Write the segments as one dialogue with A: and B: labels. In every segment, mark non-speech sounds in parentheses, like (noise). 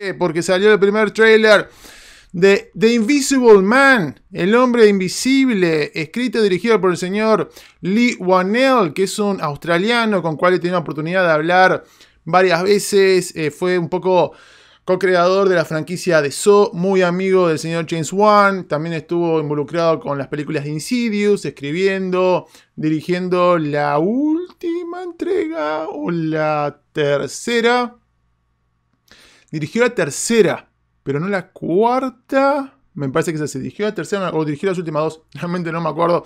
A: Eh, porque salió el primer trailer de The Invisible Man, el hombre invisible, escrito y dirigido por el señor Lee Wannell que es un australiano con cual he tenido la oportunidad de hablar varias veces, eh, fue un poco co-creador de la franquicia de So, muy amigo del señor James Wan, también estuvo involucrado con las películas de Insidious, escribiendo, dirigiendo la última entrega o la tercera Dirigió la tercera, pero no la cuarta. Me parece que se dirigió la tercera o dirigió las últimas dos. (laughs) Realmente no me acuerdo.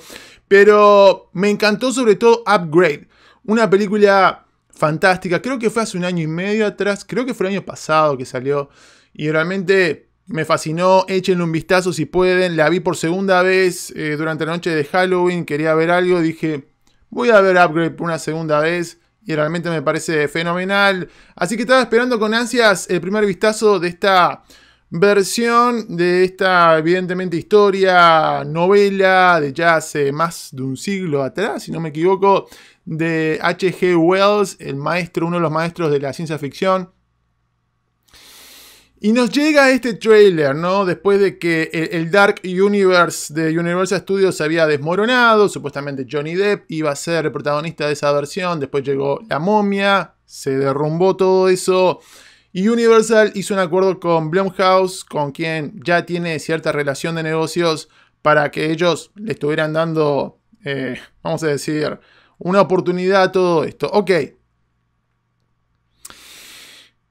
A: Pero me encantó sobre todo Upgrade. Una película fantástica. Creo que fue hace un año y medio atrás. Creo que fue el año pasado que salió. Y realmente me fascinó. Échenle un vistazo si pueden. La vi por segunda vez eh, durante la noche de Halloween. Quería ver algo. Dije, voy a ver Upgrade por una segunda vez y realmente me parece fenomenal. Así que estaba esperando con ansias el primer vistazo de esta versión, de esta evidentemente historia, novela de ya hace más de un siglo atrás, si no me equivoco, de H.G. Wells, el maestro, uno de los maestros de la ciencia ficción y nos llega este trailer, ¿no? Después de que el, Dark Universe de Universal Studios se había desmoronado, supuestamente Johnny Depp iba a ser el protagonista de esa versión, después llegó la momia, se derrumbó todo eso. Y Universal hizo un acuerdo con Blumhouse, con quien ya tiene cierta relación de negocios, para que ellos le estuvieran dando, eh, vamos a decir, una oportunidad a todo esto. Ok.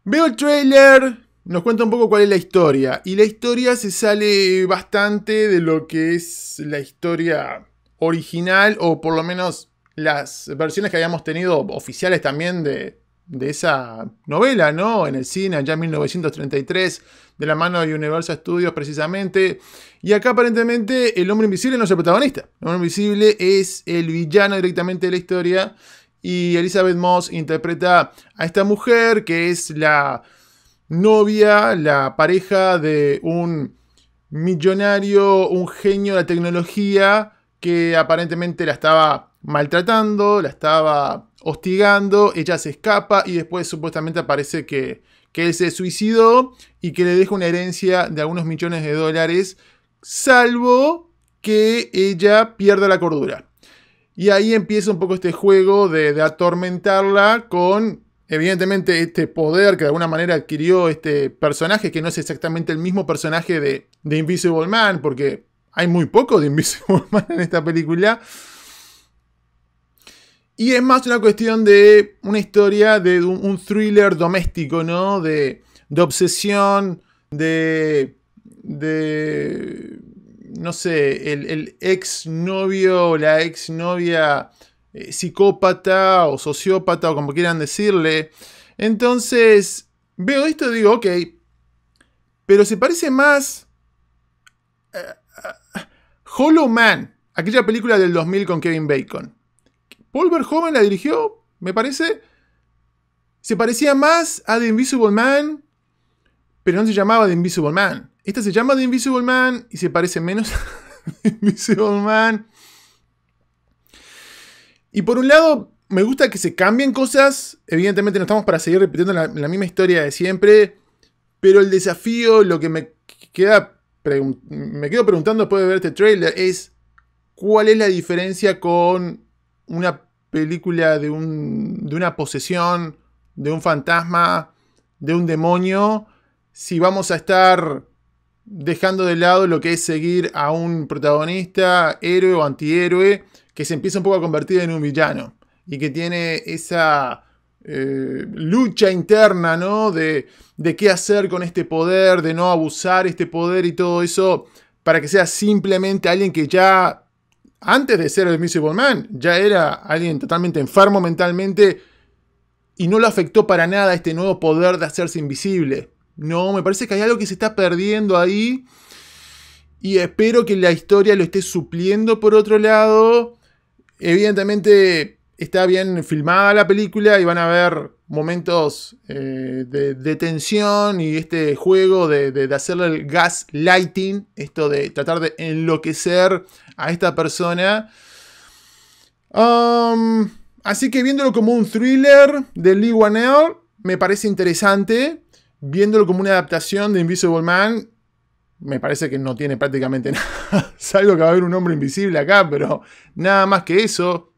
A: Veo el trailer, nos cuenta un poco cuál es la historia. Y la historia se sale bastante de lo que es la historia original o por lo menos las versiones que habíamos tenido oficiales también de, esa novela, ¿no? En el cine, allá en 1933, de la mano de Universal Studios precisamente. Y acá aparentemente el hombre invisible no es el protagonista. El hombre invisible es el villano directamente de la historia. Y Elizabeth Moss interpreta a esta mujer que es la novia, la pareja de un millonario, un genio de la tecnología que aparentemente la estaba maltratando, la estaba hostigando, ella se escapa y después supuestamente aparece que, él se suicidó y que le deja una herencia de algunos millones de dólares, salvo que ella pierda la cordura. Y ahí empieza un poco este juego de, de atormentarla con evidentemente este poder que de alguna manera adquirió este personaje, que no es exactamente el mismo personaje de, de Invisible Man, porque hay muy poco de Invisible (laughs) Man en esta película. Y es más una cuestión de una historia de un, thriller doméstico, ¿no? De, obsesión, de... de no sé, el, el ex novio o la ex novia eh, psicópata o sociópata o como quieran decirle. Entonces, veo esto y digo, ok, pero se parece más a Hollow Man, aquella película del 2000 con Kevin Bacon. Paul Verhoeven la dirigió, me parece. Se parecía más a The Invisible Man, pero no se llamaba The Invisible Man. Esta se llama The Invisible Man y se parece menos (laughs) a The Invisible Man. Y por un lado, me gusta que se cambien cosas. Evidentemente no estamos para seguir repitiendo la, misma historia de siempre. Pero el desafío, lo que me me quedo preguntando después de ver este trailer es cuál es la diferencia con una película de, de una posesión, de un fantasma, de un demonio, si vamos a estar dejando de lado lo que es seguir a un protagonista, héroe o antihéroe, que se empieza un poco a convertir en un villano y que tiene esa eh, lucha interna, ¿no? De, qué hacer con este poder, de no abusar este poder y todo eso, para que sea simplemente alguien que ya, antes de ser el Invisible Man, ya era alguien totalmente enfermo mentalmente y no lo afectó para nada este nuevo poder de hacerse invisible. No, me parece que hay algo que se está perdiendo ahí. Y espero que la historia lo esté supliendo por otro lado. Evidentemente está bien filmada la película y van a ver momentos eh, de, tensión y este juego de, hacerle el gas lighting, esto de tratar de enloquecer a esta persona. Um, así que viéndolo como un thriller de Lee Wanell, me parece interesante. Viéndolo como una adaptación de Invisible Man, me parece que no tiene prácticamente (laughs) nada. Salvo que va a haber un hombre invisible acá, pero nada más que eso.